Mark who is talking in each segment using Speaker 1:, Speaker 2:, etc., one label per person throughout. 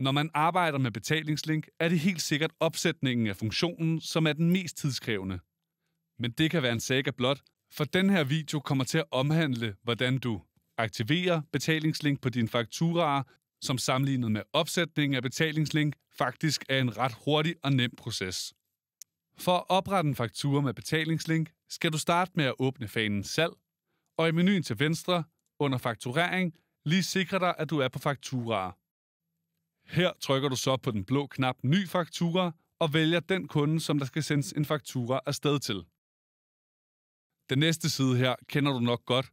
Speaker 1: Når man arbejder med betalingslink, er det helt sikkert opsætningen af funktionen, som er den mest tidskrævende. Men det kan være en saga blot, for den her video kommer til at omhandle, hvordan du aktiverer betalingslink på dine fakturaer, som sammenlignet med opsætningen af betalingslink faktisk er en ret hurtig og nem proces. For at oprette en faktura med betalingslink, skal du starte med at åbne fanen Salg, og i menuen til venstre, under Fakturering, lige sikre dig, at du er på Fakturaer. Her trykker du så på den blå knap Ny faktura og vælger den kunde, som der skal sendes en faktura afsted til. Den næste side her kender du nok godt,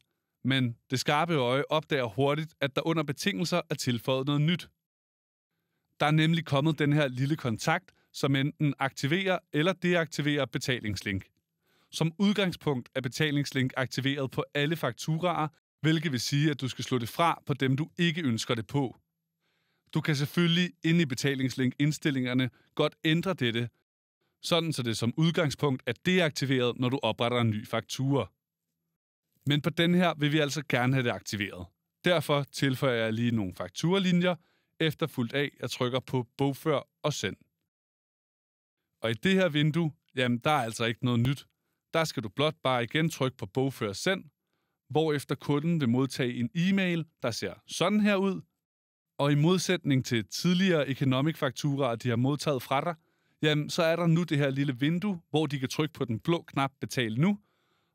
Speaker 1: men det skarpe øje opdager hurtigt, at der under betingelser er tilføjet noget nyt. Der er nemlig kommet den her lille kontakt, som enten aktiverer eller deaktiverer betalingslink. Som udgangspunkt er betalingslink aktiveret på alle fakturaer, hvilket vil sige, at du skal slå det fra på dem, du ikke ønsker det på. Du kan selvfølgelig inde i betalingslink-indstillingerne godt ændre dette, sådan så det som udgangspunkt er deaktiveret, når du opretter en ny faktura. Men på den her vil vi altså gerne have det aktiveret. Derfor tilføjer jeg lige nogle fakturalinjer, fuldt af, jeg trykker på Bogfør og Send. Og i det her vindue, jamen der er altså ikke noget nyt. Der skal du blot bare igen trykke på Bogfør og Send, hvorefter kunden vil modtage en e-mail, der ser sådan her ud, og i modsætning til tidligere economic fakturaer, de har modtaget fra dig, jamen, så er der nu det her lille vindue, hvor de kan trykke på den blå knap Betal nu,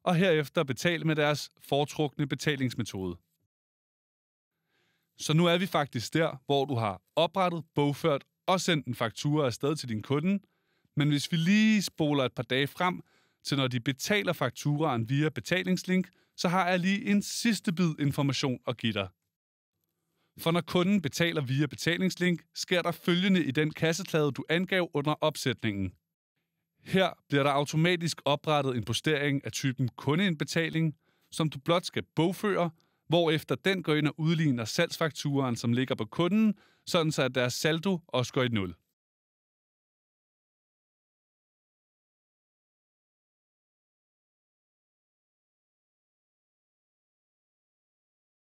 Speaker 1: og herefter betale med deres foretrukne betalingsmetode. Så nu er vi faktisk der, hvor du har oprettet, bogført og sendt en faktura afsted til din kunde, men hvis vi lige spoler et par dage frem, til når de betaler fakturaen via betalingslink, så har jeg lige en sidste bid information at give dig – for når kunden betaler via betalingslink, sker der følgende i den kasseklade, du angav under opsætningen. Her bliver der automatisk oprettet en postering af typen kundeindbetaling, som du blot skal bogføre, hvorefter den går ind og udligner salgsfakturen, som ligger på kunden, sådan så at deres saldo også går i nul.